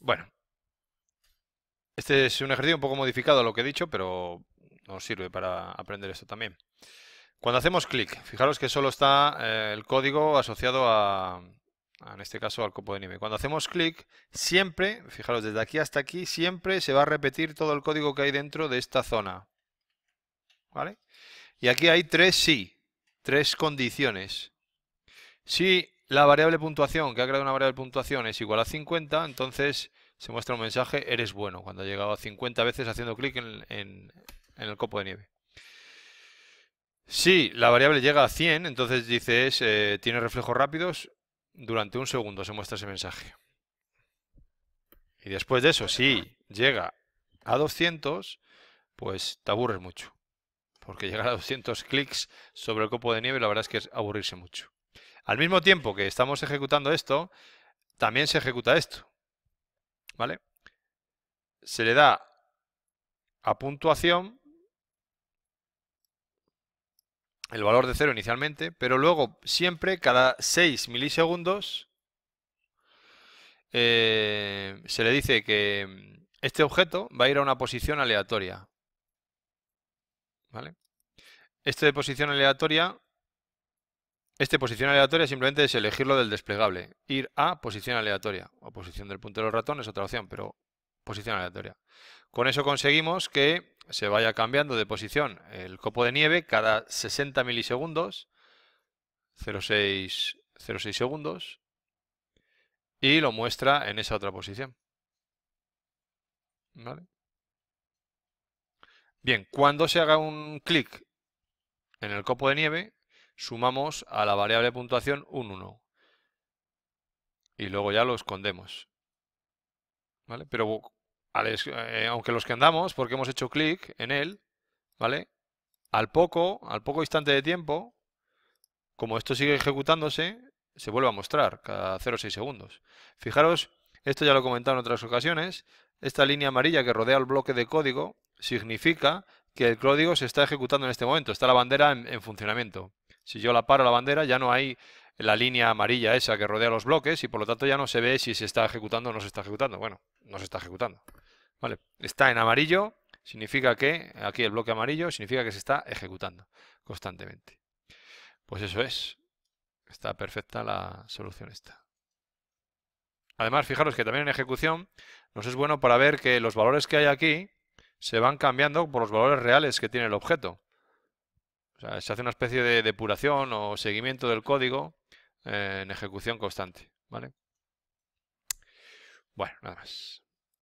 Bueno, este es un ejercicio un poco modificado a lo que he dicho, pero nos sirve para aprender esto también. Cuando hacemos clic, fijaros que solo está eh, el código asociado a, en este caso, al copo de nieve. Cuando hacemos clic, siempre, fijaros, desde aquí hasta aquí, siempre se va a repetir todo el código que hay dentro de esta zona. ¿Vale? Y aquí hay tres sí, tres condiciones. sí la variable puntuación, que ha creado una variable puntuación, es igual a 50, entonces se muestra un mensaje, eres bueno, cuando ha llegado a 50 veces haciendo clic en, el copo de nieve. Si la variable llega a 100, entonces dices, eh, tiene reflejos rápidos, durante un segundo se muestra ese mensaje. Y después de eso, si llega a 200, pues te aburres mucho. Porque llegar a 200 clics sobre el copo de nieve, la verdad es que es aburrirse mucho. Al mismo tiempo que estamos ejecutando esto, también se ejecuta esto. ¿Vale? Se le da a puntuación el valor de cero inicialmente, pero luego siempre cada 6 milisegundos eh, se le dice que mm, este objeto va a ir a una posición aleatoria. ¿Vale? Este de posición aleatoria este posición aleatoria simplemente es elegirlo del desplegable. Ir a posición aleatoria. O posición del puntero del ratón es otra opción, pero posición aleatoria. Con eso conseguimos que se vaya cambiando de posición el copo de nieve cada 60 milisegundos, 0,6 segundos, y lo muestra en esa otra posición. Bien, cuando se haga un clic en el copo de nieve, sumamos a la variable puntuación un 1. Y luego ya lo escondemos. Pero eh, aunque los que andamos, porque hemos hecho clic en él, ¿vale? Al poco, al poco instante de tiempo, como esto sigue ejecutándose, se vuelve a mostrar cada 0,6 segundos. Fijaros, esto ya lo he comentado en otras ocasiones, esta línea amarilla que rodea el bloque de código significa que el código se está ejecutando en este momento, está la bandera en funcionamiento. Si yo la paro la bandera, ya no hay la línea amarilla esa que rodea los bloques y por lo tanto ya no se ve si se está ejecutando o no se está ejecutando. Bueno, no se está ejecutando. ¿Vale? Está en amarillo, significa que, aquí el bloque amarillo, significa que se está ejecutando constantemente. Pues eso es. Está perfecta la solución esta. Además, fijaros que también en ejecución nos es bueno para ver que los valores que hay aquí se van cambiando por los valores reales que tiene el objeto se hace una especie de depuración o seguimiento del código eh, en ejecución constante, ¿vale? Bueno, nada más.